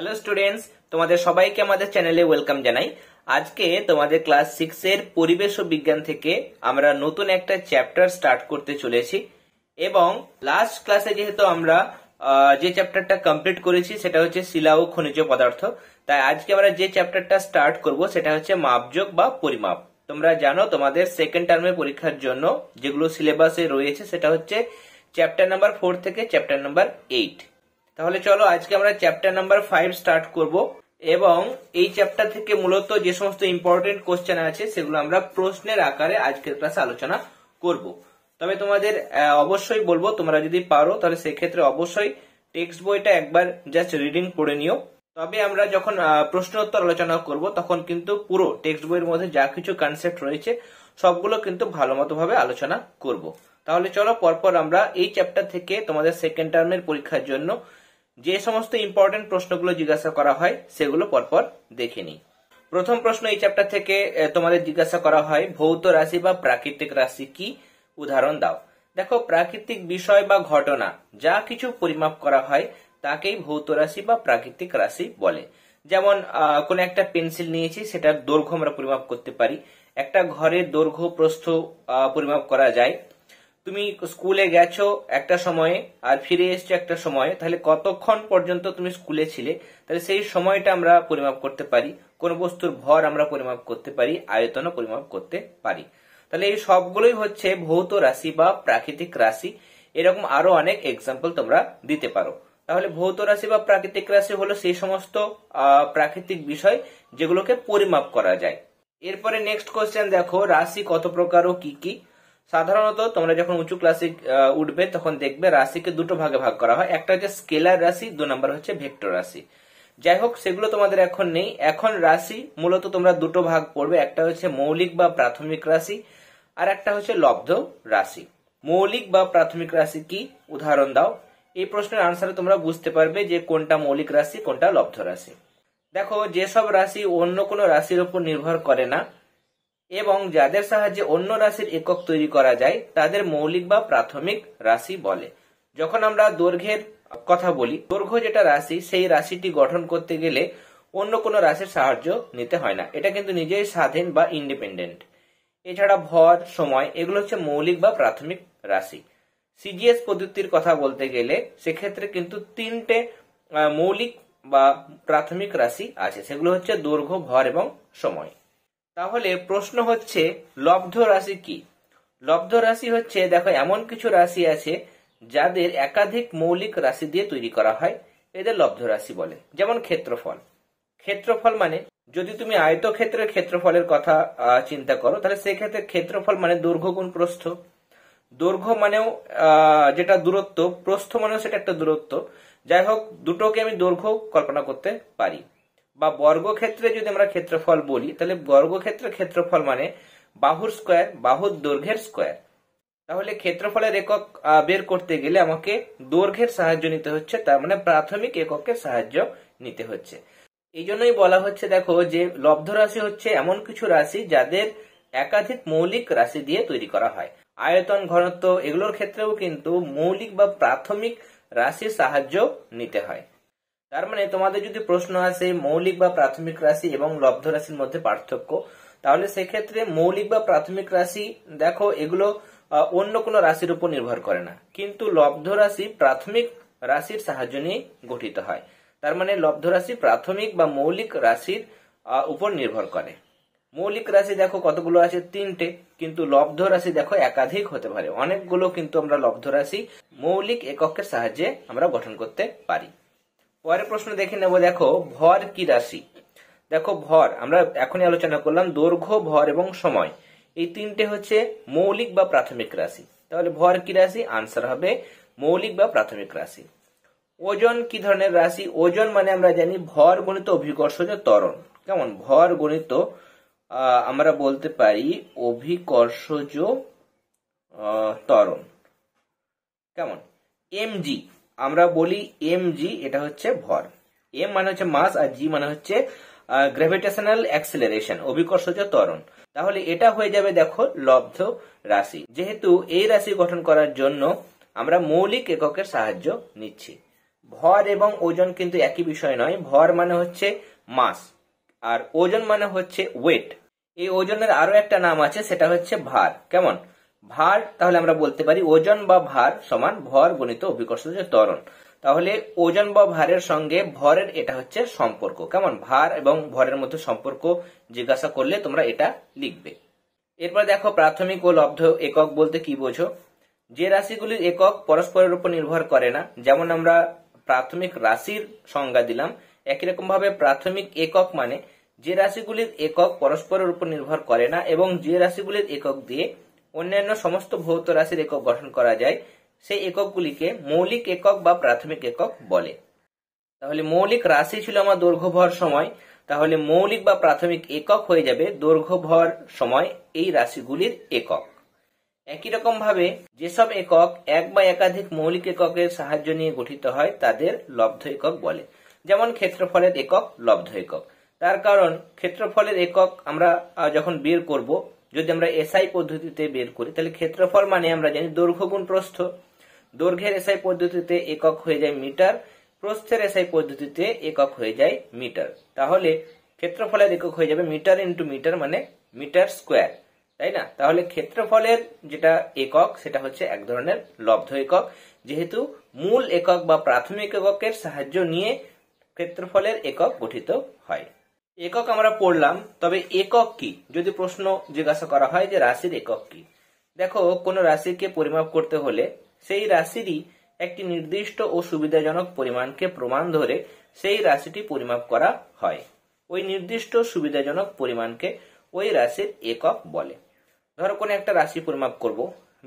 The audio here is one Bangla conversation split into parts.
হ্যালো স্টুডেন্টস তোমাদের সবাইকে আমাদের চ্যানেলে ওয়েলকাম জানাই আজকে তোমাদের ক্লাস সিক্স এর পরিবেশ ও বিজ্ঞান থেকে আমরা নতুন একটা চ্যাপ্টার স্টার্ট করতে চলেছি এবং লাস্ট ক্লাসে যেহেতু আমরা যে চ্যাপ্টারটা কমপ্লিট করেছি সেটা হচ্ছে শিলা ও খনিজ পদার্থ তাই আজকে আমরা যে চ্যাপ্টারটা স্টার্ট করব সেটা হচ্ছে মাপযোগ বা পরিমাপ তোমরা জানো তোমাদের সেকেন্ড টার্মে পরীক্ষার জন্য যেগুলো সিলেবাসে রয়েছে সেটা হচ্ছে চ্যাপ্টার নাম্বার ফোর থেকে চ্যাপ্টার নাম্বার এইট তাহলে চলো আজকে আমরা চ্যাপ্টার নাম্বার ফাইভ স্টার্ট করব এবং এই চ্যাপ্টার থেকে মূলত যে সমস্ত ইম্পর্টেন্ট কোশ্চেন আছে সেগুলো আমরা প্রশ্নের আকারে আজকের ক্লাসে আলোচনা করব তবে তোমাদের অবশ্যই বলবো তোমরা যদি পারো তাহলে সেক্ষেত্রে অবশ্যই টেক্সট বইটা একবার জাস্ট রিডিং করে নিও তবে আমরা যখন প্রশ্নোত্তর আলোচনা করব তখন কিন্তু পুরো টেক্সট বইয়ের মধ্যে যা কিছু কনসেপ্ট রয়েছে সবগুলো কিন্তু ভালো মতোভাবে আলোচনা করব তাহলে চলো পরপর আমরা এই চ্যাপ্টার থেকে তোমাদের সেকেন্ড টার্মের পরীক্ষার জন্য যে সমস্ত ইম্পর্টেন্ট প্রশ্নগুলো জিজ্ঞাসা করা হয় সেগুলো পরপর দেখে নিই প্রথম প্রশ্ন এই চ্যাপ্টার থেকে তোমাদের জিজ্ঞাসা করা হয় ভৌত রাশি বা প্রাকৃতিক রাশি কি উদাহরণ দাও দেখো প্রাকৃতিক বিষয় বা ঘটনা যা কিছু পরিমাপ করা হয় তাকেই ভৌত রাশি বা প্রাকৃতিক রাশি বলে যেমন কোন একটা পেন্সিল নিয়েছি সেটার দৈর্ঘ্য আমরা পরিমাপ করতে পারি একটা ঘরের দৈর্ঘ্য প্রস্থ পরিমাপ করা যায় তুমি স্কুলে গেছো একটা সময়ে আর ফিরে এসছো একটা সময়ে তাহলে কতক্ষণ পর্যন্ত তুমি স্কুলে ছিলে তাহলে সেই সময়টা আমরা পরিমাপ করতে পারি কোন বস্তুর ভর আমরা পরিমাপ করতে পারি আয়তনও পরিমাপ করতে পারি তাহলে এই সবগুলোই হচ্ছে ভৌত রাশি বা প্রাকৃতিক রাশি এরকম আরো অনেক এক্সাম্পল তোমরা দিতে পারো তাহলে ভৌত রাশি বা প্রাকৃতিক রাশি হলো সেই সমস্ত প্রাকৃতিক বিষয় যেগুলোকে পরিমাপ করা যায় এরপরে নেক্সট কোশ্চেন দেখো রাশি কত প্রকার ও কি কি সাধারণত তোমরা যখন উঁচু ক্লাসে উঠবে তখন দেখবে রাশিকে দুটো ভাগে ভাগ করা হয় একটা হচ্ছে স্কেলার রাশি দু নম্বর হচ্ছে ভেক্টর রাশি যাই হোক সেগুলো তোমাদের এখন নেই এখন রাশি মূলত তোমরা দুটো ভাগ পড়বে একটা হচ্ছে মৌলিক বা প্রাথমিক রাশি আর একটা হচ্ছে লব্ধ রাশি মৌলিক বা প্রাথমিক রাশি কি উদাহরণ দাও এই প্রশ্নের আনসারে তোমরা বুঝতে পারবে যে কোনটা মৌলিক রাশি কোনটা লব্ধ রাশি দেখো যেসব রাশি অন্য কোনো রাশির উপর নির্ভর করে না এবং যাদের সাহায্যে অন্য রাশির একক তৈরি করা যায় তাদের মৌলিক বা প্রাথমিক রাশি বলে যখন আমরা দৈর্ঘ্যের কথা বলি দৈর্ঘ্য যেটা রাশি সেই রাশিটি গঠন করতে গেলে অন্য কোনো রাশির সাহায্য নিতে হয় না এটা কিন্তু নিজেই স্বাধীন বা ইন্ডিপেন্ডেন্ট এছাড়া ভর সময় এগুলো হচ্ছে মৌলিক বা প্রাথমিক রাশি সিজিএস পদ্ধতির কথা বলতে গেলে সেক্ষেত্রে কিন্তু তিনটে মৌলিক বা প্রাথমিক রাশি আছে সেগুলো হচ্ছে দৈর্ঘ্য ভর এবং সময় তাহলে প্রশ্ন হচ্ছে লব্ধ রাশি কি লব্ধ রাশি হচ্ছে দেখো এমন কিছু রাশি আছে যাদের একাধিক মৌলিক রাশি দিয়ে তৈরি করা হয় এদের লব্ধ রাশি বলে যেমন ক্ষেত্রফল ক্ষেত্রফল মানে যদি তুমি আয়তক্ষেত্রের ক্ষেত্রফলের কথা চিন্তা করো তাহলে সেক্ষেত্রে ক্ষেত্রফল মানে দৈর্ঘ্য গুণ প্রস্থ দৈর্ঘ্য মানেও যেটা দূরত্ব প্রস্থ মানেও সেটা একটা দূরত্ব যাই হোক দুটোকে আমি দৈর্ঘ্য কল্পনা করতে পারি বা বর্গক্ষেত্রে যদি আমরা ক্ষেত্রফল বলি তাহলে বর্গক্ষেত্র ক্ষেত্রফল মানে বাহুর স্কোয়ার বাহুর দৈর্ঘ্যের স্কোয়ার তাহলে ক্ষেত্রফলের একক বের করতে গেলে আমাকে দৈর্ঘ্যের সাহায্য নিতে হচ্ছে তার মানে প্রাথমিক এককের সাহায্য নিতে হচ্ছে এই জন্যই বলা হচ্ছে দেখো যে লব্ধ রাশি হচ্ছে এমন কিছু রাশি যাদের একাধিক মৌলিক রাশি দিয়ে তৈরি করা হয় আয়তন ঘনত্ব এগুলোর ক্ষেত্রেও কিন্তু মৌলিক বা প্রাথমিক রাশির সাহায্য নিতে হয় তার মানে তোমাদের যদি প্রশ্ন আসে মৌলিক বা প্রাথমিক রাশি এবং লব্ধ রাশির মধ্যে পার্থক্য তাহলে সেক্ষেত্রে মৌলিক বা প্রাথমিক রাশি দেখো এগুলো অন্য কোনো রাশির উপর নির্ভর করে না কিন্তু লব্ধ রাশি প্রাথমিক রাশির সাহায্য নিয়ে গঠিত হয় তার মানে লব্ধ রাশি প্রাথমিক বা মৌলিক রাশির উপর নির্ভর করে মৌলিক রাশি দেখো কতগুলো আছে তিনটে কিন্তু লব্ধ রাশি দেখো একাধিক হতে পারে অনেকগুলো কিন্তু আমরা লব্ধ রাশি মৌলিক এককের সাহায্যে আমরা গঠন করতে পারি পরের প্রশ্ন দেখে নেব দেখো ভর কি রাশি দেখো ভর আমরা এখনই আলোচনা করলাম দৈর্ঘ্য ভর এবং সময় এই তিনটে হচ্ছে মৌলিক বা প্রাথমিক রাশি তাহলে ভর কি রাশি আনসার হবে মৌলিক বা প্রাথমিক রাশি ওজন কি ধরনের রাশি ওজন মানে আমরা জানি ভর গণিত অভিকর্ষজ ত্বরণ কেমন ভর গণিত আমরা বলতে পারি অভিকর্ষজ ত্বরণ কেমন এমজি আমরা বলি এম জি এটা হচ্ছে ভর এম মানে হচ্ছে মাস আর জি মানে হচ্ছে গ্রেভিটেশনাল অ্যাক্সিলারেশন অভিকর্ষ ত্বরণ তাহলে এটা হয়ে যাবে দেখো লব্ধ রাশি যেহেতু এই রাশি গঠন করার জন্য আমরা মৌলিক এককের সাহায্য নিচ্ছি ভর এবং ওজন কিন্তু একই বিষয় নয় ভর মানে হচ্ছে মাস আর ওজন মানে হচ্ছে ওয়েট এই ওজনের আরো একটা নাম আছে সেটা হচ্ছে ভার কেমন ভার তাহলে আমরা বলতে পারি ওজন বা ভার সমান ভর গণিত অভিকর্ষ ত্বরণ তাহলে ওজন বা ভারের সঙ্গে ভরের এটা হচ্ছে সম্পর্ক কেমন ভার এবং ভরের মধ্যে সম্পর্ক জিজ্ঞাসা করলে তোমরা এটা লিখবে এরপর দেখো প্রাথমিক ও লব্ধ একক বলতে কি বোঝো যে রাশিগুলির একক পরস্পরের উপর নির্ভর করে না যেমন আমরা প্রাথমিক রাশির সংজ্ঞা দিলাম একই রকম ভাবে প্রাথমিক একক মানে যে রাশিগুলির একক পরস্পরের উপর নির্ভর করে না এবং যে রাশিগুলির একক দিয়ে অন্যান্য সমস্ত ভৌত রাশির একক গঠন করা যায় সেই এককগুলিকে মৌলিক একক বা প্রাথমিক একক বলে তাহলে মৌলিক রাশি ছিল আমার দৈর্ঘ্য ভর সময় তাহলে মৌলিক বা প্রাথমিক একক হয়ে যাবে দৈর্ঘ্য ভর সময় এই রাশিগুলির একক একই রকম ভাবে যেসব একক এক বা একাধিক মৌলিক এককের সাহায্য নিয়ে গঠিত হয় তাদের লব্ধ একক বলে যেমন ক্ষেত্রফলের একক লব্ধ একক তার কারণ ক্ষেত্রফলের একক আমরা যখন বের করব যদি আমরা এসআই পদ্ধতিতে বের করি তাহলে ক্ষেত্রফল মানে আমরা জানি দৈর্ঘ্য গুণ প্রস্থ দৈর্ঘ্যের এসআই পদ্ধতিতে একক হয়ে যায় মিটার প্রস্থের এসআই পদ্ধতিতে একক হয়ে যায় মিটার তাহলে ক্ষেত্রফলের একক হয়ে যাবে মিটার ইন্টু মিটার মানে মিটার স্কোয়ার তাই না তাহলে ক্ষেত্রফলের যেটা একক সেটা হচ্ছে এক ধরনের লব্ধ একক যেহেতু মূল একক বা প্রাথমিক এককের সাহায্য নিয়ে ক্ষেত্রফলের একক গঠিত হয় একক আমরা পড়লাম তবে একক কি যদি প্রশ্ন জিজ্ঞাসা করা হয় যে রাশির একক কি দেখো কোনো রাশিকে পরিমাপ করতে হলে সেই রাশিরই একটি নির্দিষ্ট ও সুবিধাজনক পরিমাণকে প্রমাণ ধরে সেই রাশিটি পরিমাপ করা হয় ওই নির্দিষ্ট সুবিধাজনক পরিমাণকে ওই রাশির একক বলে ধরো কোনো একটা রাশি পরিমাপ করব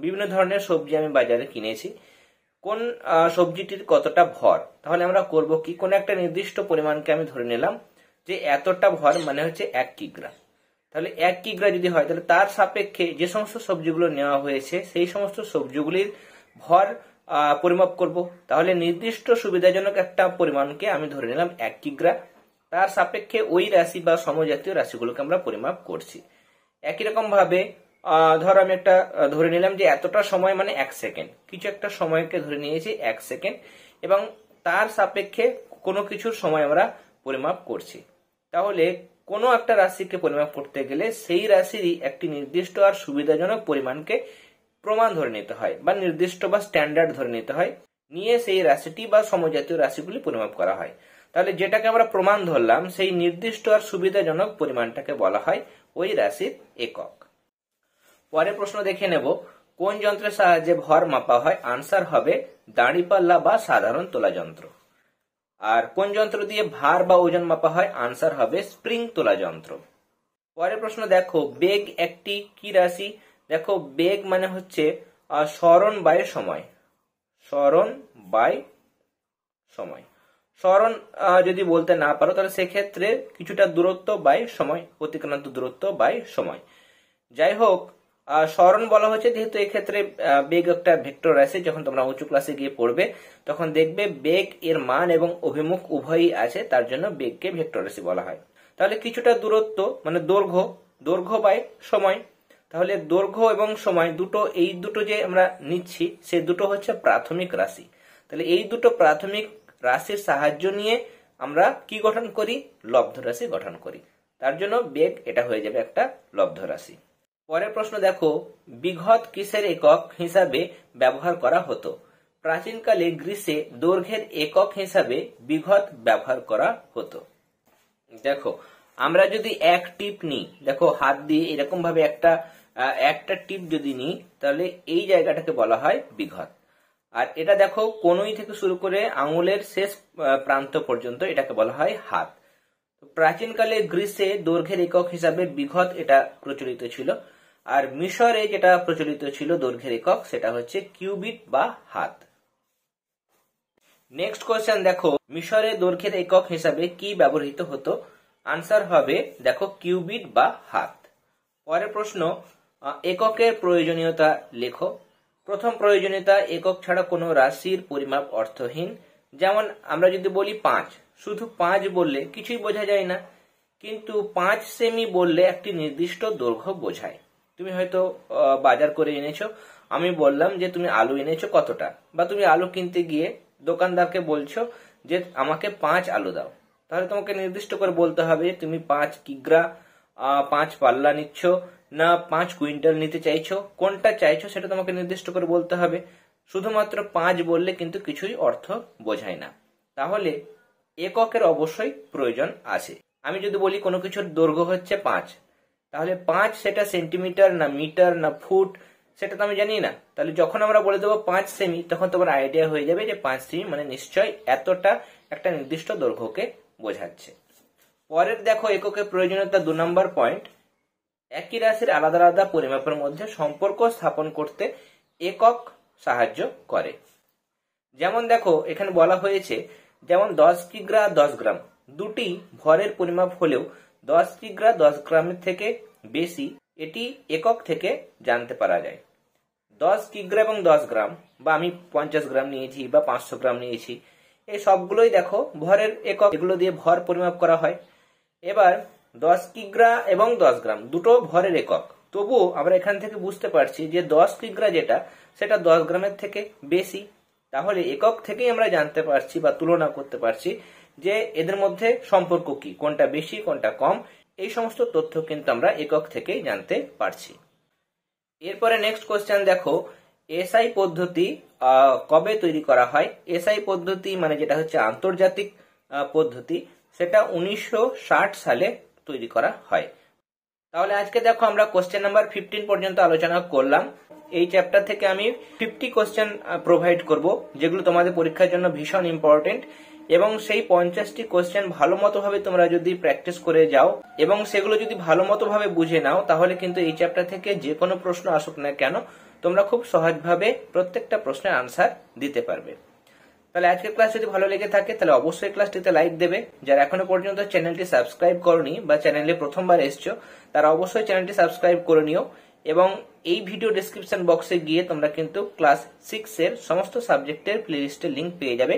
বিভিন্ন ধরনের সবজি আমি বাজারে কিনেছি কোন সবজিটির কতটা ভর তাহলে আমরা করব কি কোন একটা নির্দিষ্ট পরিমাণকে আমি ধরে নিলাম যে এতটা ভর মানে হচ্ছে এক কিগ্রা তাহলে এক কিগ্রা যদি হয় তাহলে তার সাপেক্ষে যে সমস্ত সবজিগুলো নেওয়া হয়েছে সেই সমস্ত সবজিগুলির ভর পরিমাপ করব তাহলে নির্দিষ্ট সুবিধাজনক একটা পরিমাণকে আমি ধরে নিলাম এক কিগ্রা তার সাপেক্ষে ওই রাশি বা সমজাতীয় রাশিগুলোকে আমরা পরিমাপ করছি একই রকম ভাবে ধর আমি একটা ধরে নিলাম যে এতটা সময় মানে এক সেকেন্ড কিছু একটা সময়কে ধরে নিয়েছি এক সেকেন্ড এবং তার সাপেক্ষে কোনো কিছুর সময় আমরা পরিমাপ করছি তাহলে কোনো একটা রাশিকে পরিমাপ করতে গেলে সেই রাশিরই একটি নির্দিষ্ট আর সুবিধাজনক পরিমাণকে প্রমাণ ধরে নিতে হয় বা নির্দিষ্ট বা স্ট্যান্ডার্ড ধরে নিতে হয় নিয়ে সেই রাশিটি বা সমজাতীয় রাশিগুলি পরিমাপ করা হয় তাহলে যেটাকে আমরা প্রমাণ ধরলাম সেই নির্দিষ্ট আর সুবিধাজনক পরিমাণটাকে বলা হয় ওই রাশির একক পরে প্রশ্ন দেখে নেব কোন যন্ত্রের সাহায্যে ভর মাপা হয় আনসার হবে দাঁড়িপাল্লা বা সাধারণ তোলা যন্ত্র আর কোন যন্ত্র দিয়ে ভার বা ওজন মাপা হয় আনসার হবে স্প্রিং তোলা যন্ত্র পরের প্রশ্ন দেখো বেগ একটি কি রাশি দেখো বেগ মানে হচ্ছে স্মরণ বায়ের সময় স্মরণ বাই সময় স্মরণ যদি বলতে না পারো তাহলে সেক্ষেত্রে কিছুটা দূরত্ব বাই সময় অতিক্রান্ত দূরত্ব বাই সময় যাই হোক স্মরণ বলা হচ্ছে যেহেতু এক্ষেত্রে বেগ একটা ভেক্টর আছে যখন তোমরা উঁচু ক্লাসে গিয়ে পড়বে তখন দেখবে বেগ এর মান এবং অভিমুখ উভয়ই আছে তার জন্য বেগকে ভেক্টর রাশি বলা হয় তাহলে কিছুটা দূরত্ব মানে দৈর্ঘ্য দৈর্ঘ্য বাই সময় তাহলে দৈর্ঘ্য এবং সময় দুটো এই দুটো যে আমরা নিচ্ছি সে দুটো হচ্ছে প্রাথমিক রাশি তাহলে এই দুটো প্রাথমিক রাশির সাহায্য নিয়ে আমরা কি গঠন করি লব্ধ রাশি গঠন করি তার জন্য বেগ এটা হয়ে যাবে একটা লব্ধ রাশি পরের প্রশ্ন দেখো বিঘত কিসের একক হিসাবে ব্যবহার করা হতো প্রাচীনকালে গ্রীষ্মে দৈর্ঘ্যের একক হিসাবে বিঘত ব্যবহার করা হতো দেখো আমরা যদি এক টিপ নিই দেখো হাত দিয়ে এরকম ভাবে একটা একটা টিপ যদি নিই তাহলে এই জায়গাটাকে বলা হয় বিঘত আর এটা দেখো কনুই থেকে শুরু করে আঙুলের শেষ প্রান্ত পর্যন্ত এটাকে বলা হয় হাত প্রাচীনকালে গ্রীষ্মে দৈর্ঘ্যের একক হিসাবে বিঘত এটা প্রচলিত ছিল আর মিশরে যেটা প্রচলিত ছিল দৈর্ঘ্যের একক সেটা হচ্ছে কিউবিট বা হাত নেক্সট কোয়েশ্চেন দেখো মিশরে দৈর্ঘ্যের একক হিসাবে কি ব্যবহৃত হতো আনসার হবে দেখো কিউবিট বা হাত পরের প্রশ্ন এককের প্রয়োজনীয়তা লেখো প্রথম প্রয়োজনীয়তা একক ছাড়া কোনো রাশির পরিমাপ অর্থহীন যেমন আমরা যদি বলি পাঁচ শুধু পাঁচ বললে কিছুই বোঝা যায় না কিন্তু পাঁচ সেমি বললে একটি নির্দিষ্ট দৈর্ঘ্য বোঝায় তুমি হয়তো বাজার করে এনেছো আমি বললাম যে তুমি আলু এনেছো কতটা বা তুমি আলু কিনতে গিয়ে দোকানদারকে বলছো যে আমাকে পাঁচ আলু দাও তাহলে তোমাকে নির্দিষ্ট করে বলতে হবে তুমি পাঁচ কিগ্রা পাঁচ পাল্লা নিচ্ছ না পাঁচ কুইন্টাল নিতে চাইছো কোনটা চাইছো সেটা তোমাকে নির্দিষ্ট করে বলতে হবে শুধুমাত্র পাঁচ বললে কিন্তু কিছুই অর্থ বোঝায় না তাহলে এককের অবশ্যই প্রয়োজন আছে আমি যদি বলি কোনো কিছুর দৈর্ঘ্য হচ্ছে পাঁচ তাহলে পাঁচ সেটা সেন্টিমিটার না মিটার না ফুট সেটা তো আমি জানি না তাহলে যখন আমরা বলে দেবো পাঁচ সেমি তখন তোমার আইডিয়া হয়ে যাবে যে পাঁচ সেমি মানে নিশ্চয় এতটা একটা নির্দিষ্ট দৈর্ঘ্যকে বোঝাচ্ছে পরের দেখো এককে প্রয়োজনীয়তা দু নম্বর পয়েন্ট একই রাশির আলাদা আলাদা পরিমাপের মধ্যে সম্পর্ক স্থাপন করতে একক সাহায্য করে যেমন দেখো এখানে বলা হয়েছে যেমন দশ কিগ্রা দশ গ্রাম দুটি ভরের পরিমাপ হলেও দশ কিগ্রা দশ গ্রামের থেকে বেশি এটি একক থেকে জানতে পারা যায় দশ কিগ্রা এবং দশ গ্রাম বা আমি পঞ্চাশ গ্রাম নিয়েছি বা পাঁচশো গ্রাম নিয়েছি এই সবগুলোই দেখো ভরের একক এগুলো দিয়ে ভর পরিমাপ করা হয় এবার দশ কিগ্রা এবং দশ গ্রাম দুটো ভরের একক তবুও আমরা এখান থেকে বুঝতে পারছি যে দশ কিগ্রা যেটা সেটা দশ গ্রামের থেকে বেশি তাহলে একক থেকেই আমরা জানতে পারছি বা তুলনা করতে পারছি যে এদের মধ্যে সম্পর্ক কি কোনটা বেশি কোনটা কম এই সমস্ত তথ্য কিন্তু আমরা একক থেকেই জানতে পারছি এরপরে নেক্সট কোয়েশ্চেন দেখো এসআই পদ্ধতি কবে তৈরি করা হয় এসআই পদ্ধতি মানে যেটা হচ্ছে আন্তর্জাতিক পদ্ধতি সেটা উনিশশো সালে তৈরি করা হয় তাহলে আজকে দেখো আমরা কোশ্চেন নাম্বার ফিফটিন পর্যন্ত আলোচনা করলাম এই চ্যাপ্টার থেকে আমি ফিফটি কোশ্চেন প্রোভাইড করব যেগুলো তোমাদের পরীক্ষার জন্য ভীষণ ইম্পর্টেন্ট এবং সেই পঞ্চাশটি কোশ্চেন ভালো মতোভাবে তোমরা যদি প্র্যাকটিস করে যাও এবং সেগুলো যদি ভালো মতোভাবে বুঝে নাও তাহলে কিন্তু এই চ্যাপ্টার থেকে যে কোনো প্রশ্ন আসুক না কেন তোমরা খুব সহজভাবে প্রত্যেকটা প্রশ্নের আনসার দিতে পারবে তাহলে আজকের ক্লাস যদি ভালো লেগে থাকে তাহলে অবশ্যই ক্লাসটিতে লাইক দেবে যারা এখনো পর্যন্ত চ্যানেলটি সাবস্ক্রাইব করনি বা চ্যানেলে প্রথমবার এসছো তারা অবশ্যই চ্যানেলটি সাবস্ক্রাইব করে নিও এবং এই ভিডিও ডিসক্রিপশন বক্সে গিয়ে তোমরা কিন্তু ক্লাস সিক্স এর সমস্ত সাবজেক্টের প্লেলিস্টের লিঙ্ক পেয়ে যাবে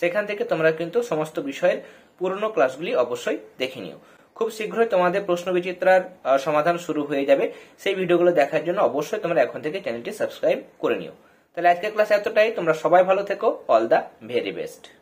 সেখান থেকে তোমরা কিন্তু সমস্ত বিষয়ের পুরনো ক্লাসগুলি অবশ্যই দেখে নিও খুব শীঘ্রই তোমাদের প্রশ্ন বিচিত্রার সমাধান শুরু হয়ে যাবে সেই ভিডিওগুলো দেখার জন্য অবশ্যই তোমরা এখন থেকে চ্যানেলটি সাবস্ক্রাইব করে নিও তাহলে আজকের ক্লাস এতটাই তোমরা সবাই ভালো থেকো অল দ্য ভেরি বেস্ট